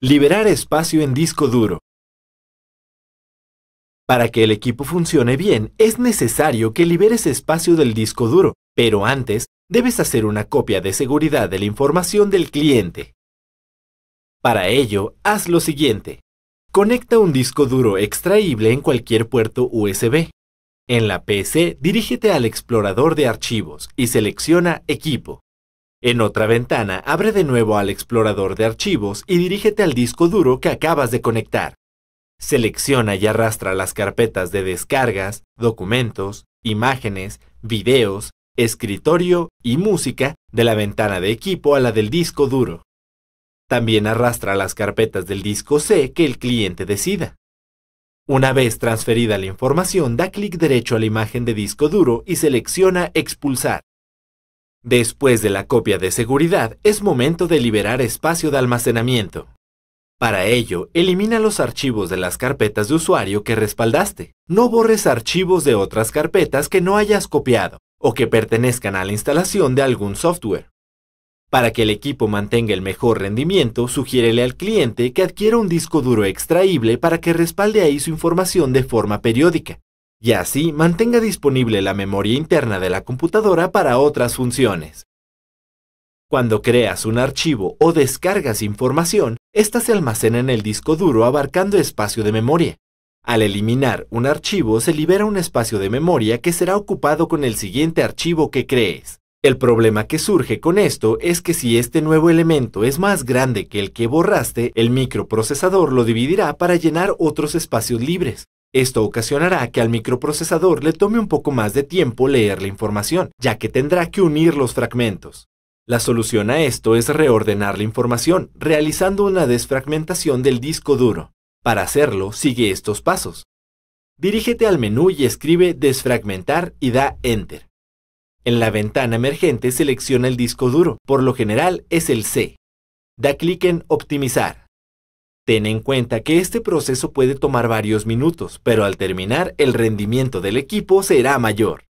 Liberar espacio en disco duro. Para que el equipo funcione bien, es necesario que liberes espacio del disco duro, pero antes debes hacer una copia de seguridad de la información del cliente. Para ello, haz lo siguiente. Conecta un disco duro extraíble en cualquier puerto USB. En la PC, dirígete al explorador de archivos y selecciona Equipo. En otra ventana, abre de nuevo al explorador de archivos y dirígete al disco duro que acabas de conectar. Selecciona y arrastra las carpetas de descargas, documentos, imágenes, videos, escritorio y música de la ventana de equipo a la del disco duro. También arrastra las carpetas del disco C que el cliente decida. Una vez transferida la información, da clic derecho a la imagen de disco duro y selecciona Expulsar. Después de la copia de seguridad, es momento de liberar espacio de almacenamiento. Para ello, elimina los archivos de las carpetas de usuario que respaldaste. No borres archivos de otras carpetas que no hayas copiado o que pertenezcan a la instalación de algún software. Para que el equipo mantenga el mejor rendimiento, sugiérele al cliente que adquiera un disco duro extraíble para que respalde ahí su información de forma periódica y así mantenga disponible la memoria interna de la computadora para otras funciones. Cuando creas un archivo o descargas información, ésta se almacena en el disco duro abarcando espacio de memoria. Al eliminar un archivo se libera un espacio de memoria que será ocupado con el siguiente archivo que crees. El problema que surge con esto es que si este nuevo elemento es más grande que el que borraste, el microprocesador lo dividirá para llenar otros espacios libres. Esto ocasionará que al microprocesador le tome un poco más de tiempo leer la información, ya que tendrá que unir los fragmentos. La solución a esto es reordenar la información, realizando una desfragmentación del disco duro. Para hacerlo, sigue estos pasos. Dirígete al menú y escribe Desfragmentar y da Enter. En la ventana emergente selecciona el disco duro, por lo general es el C. Da clic en Optimizar. Ten en cuenta que este proceso puede tomar varios minutos, pero al terminar el rendimiento del equipo será mayor.